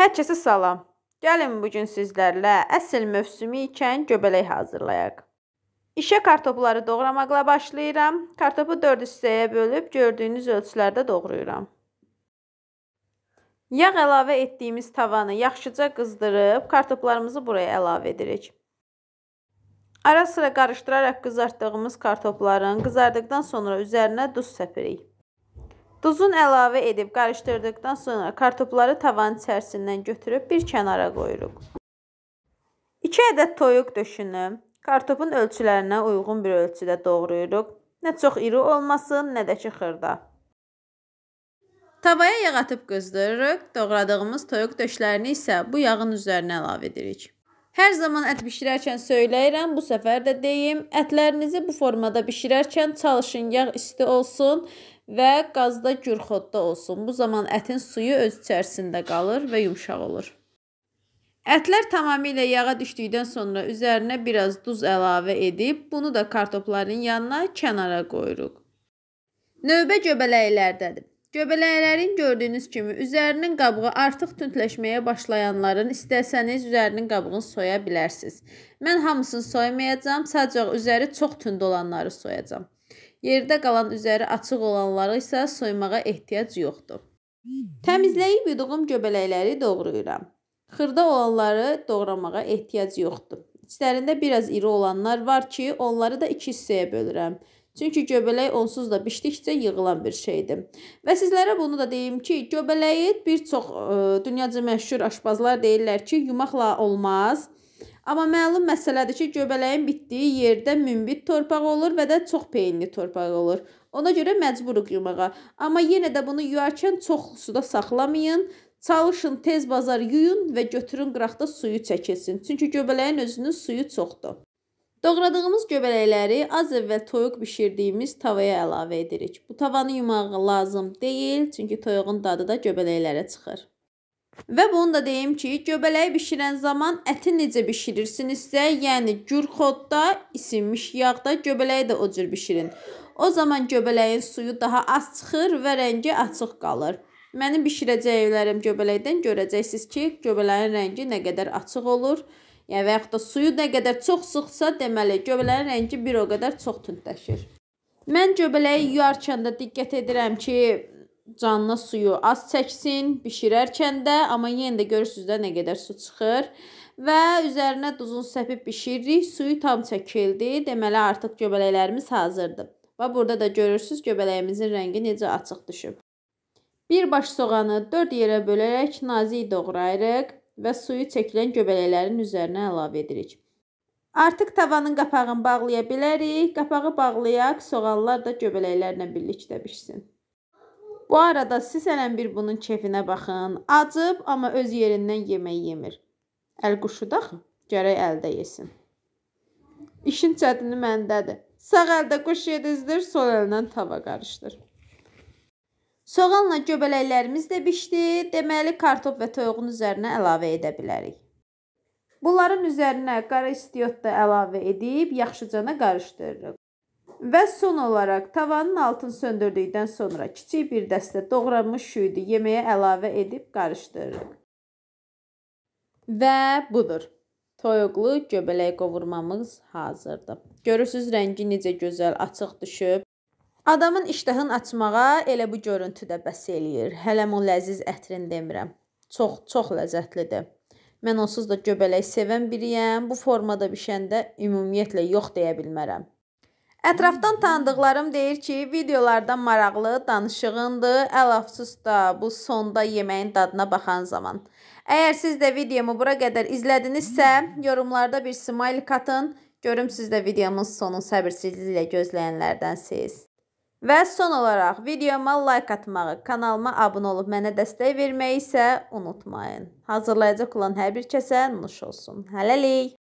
Hər kəsə salam. Gəlin bu gün sizlərlə əsl mövsümü ikən göbələk hazırlayaq. İşə kartopları doğramaqla başlayıram. Kartopu 4 hissəyə bölüb gördüyünüz ölçülərdə doğrayıram. Yağ əlavə etdiyimiz tavanı yaxşıca qızdırıb kartoplarımızı buraya əlavə edirik. Ara sıra qarışdıraraq qızartdığımız kartopların qızardıqdan sonra üzərinə duz səpirik. Duzun əlavə edib qarışdırdıqdan sonra kartopları tavanın içərisindən götürüb bir kənara qoyuruq. 2 ədəd toyuq döşünü kartopun ölçülərinə uyğun bir ölçüdə doğrayırıq. Nə çox iri olmasın, nə də ki xırda. Tavaya yağ atıb qızdırırıq. Doğradığımız toyuq döşlərini isə bu yağın üzərinə əlavə edirik. Hər zaman ət bişirərkən söyləyirəm, bu səfər də deyim, ətlərinizi bu formada bişirərkən çalışın yağ isti olsun və qazda gürxodda olsun. Bu zaman ətin suyu öz içərisində qalır və yumşaq olur. Ətlər tamamilə yağa düşdükdən sonra üzərinə biraz duz əlavə edib, bunu da kartopların yanına kənara qoyuruq. Növbə göbələklərdədir. Göbələklərin gördüyünüz kimi üzərinin qabığı artıq tündləşməyə başlayanların istəsəniz üzərinin qabığını soya bilərsiniz. Mən hamısını soymayacağam, sadəcə üzəri çox tünd olanları soyacağam. Yerdə qalan üzəri açıq olanları isə soymağa ehtiyac yoxdur. Təmizləyib yuduğum göbələkləri doğrayıram. Xırda olanları doğramağa ehtiyac yoxdur. İçlərində biraz iri olanlar var ki, onları da iki hissəyə bölürəm. Çünki göbələk onsuz da bişdikcə yığılan bir şeydir. Və sizlərə bunu da deyim ki, göbələyi bir çox ə, dünyaca məşhur aşbazlar deyirlər ki, yumaqla olmaz. Amma məlum məsələdir ki, göbələyin bitdiyi yerdə münbit torpaq olur və də çox peyinli torpaq olur. Ona görə məcburuq yumağa. Amma yenə də bunu yuyarkən çox suda saxlamayın. Çalışın tez bazar yuyun və götürün qıraqda suyu çəkilsin. Çünki göbələyin özünün suyu çoxdur. Doğradığımız göbələkləri az əvvəl toyuq bişirdiyimiz tavaya əlavə edirik. Bu tavanı yumaq lazım deyil, çünki toyuğun dadı da göbələklərə çıxır. Və bunu da deyim ki, göbələyi bişirən zaman əti necə bişirirsinizsə, yəni gürxodda, isinmiş yağda göbələyi də o cür bişirin. O zaman göbələyin suyu daha az çıxır və rəngi açıq qalır. Mənim bişirəcəklərim göbələkdən görəcəksiniz ki, göbələyin rəngi nə qədər açıq olur. Yəni, və yaxud da suyu nə qədər çox sıxsa, deməli, göbələyin rəngi bir o qədər çox tündləşir. Mən göbələyi yuyarkən də diqqət edirəm ki, canlı suyu az çəksin bişirərkən də, amma yenə də görürsüz də nə qədər su çıxır. Və üzərinə duzun səpib bişiririk, suyu tam çəkildi. Deməli artıq göbələklərimiz hazırdır. Və burada da görürsüz göbələyimizin rəngi necə açıq düşüb. Bir baş soğanı 4 yerə bölərək nazik doğrayırıq və suyu çəkilən göbələklərin üzərinə əlavə edirik. Artıq tavanın qapağını bağlaya bilərik. Qapağı bağlayaq, soğanlar da göbələklərlə birlikdə bişsin. Bu arada siz ələn bir bunun kefinə baxın. Acıb, amma öz yerindən yemək yemir. Əl quşu da gərək əldə yesin. İşin çətini məndədir. Sağ əldə quş yedizdir, sol əllə tava qarışdır. Soğanla göbələklərimiz də bişdi. Deməli, kartop və toyuğun üzərinə əlavə edə bilərik. Bunların üzərinə qara istiot da əlavə edib yaxşıcana qarışdırırıq. Və son olaraq tavanın altını söndürdükdən sonra kiçik bir dəstə doğranmış şüyüdü yeməyə əlavə edib qarışdırırıq. Və budur. Toyuqlu göbələk qovurmamız hazırdır. Görürsüz rəngi necə gözəl açıq düşüb. Adamın iştahın açmağa elə bu görüntü də bəs eləyir. Hələm o ləziz ətrini demirəm. Çox, çox ləzzətlidir. Mən onsuz da göbələk sevən biriyəm. Bu formada bişəndə ümumiyyətlə yox deyə bilmərəm. Ətrafdan tanıdıqlarım deyir ki, videolardan maraqlı danışığındır. Əlafsız da bu sonda yeməyin dadına baxan zaman. Əgər siz də videomu bura qədər izlədinizsə, yorumlarda bir smiley atın. Görüm siz də videomun sonu səbirsizliklə gözləyənlərdənsiz. Və son olaraq videoma like atmağı, kanalıma abunə olub mənə dəstək verməyi isə unutmayın. Hazırlayacaq olan hər bir kəsə nuş olsun. Hələlik!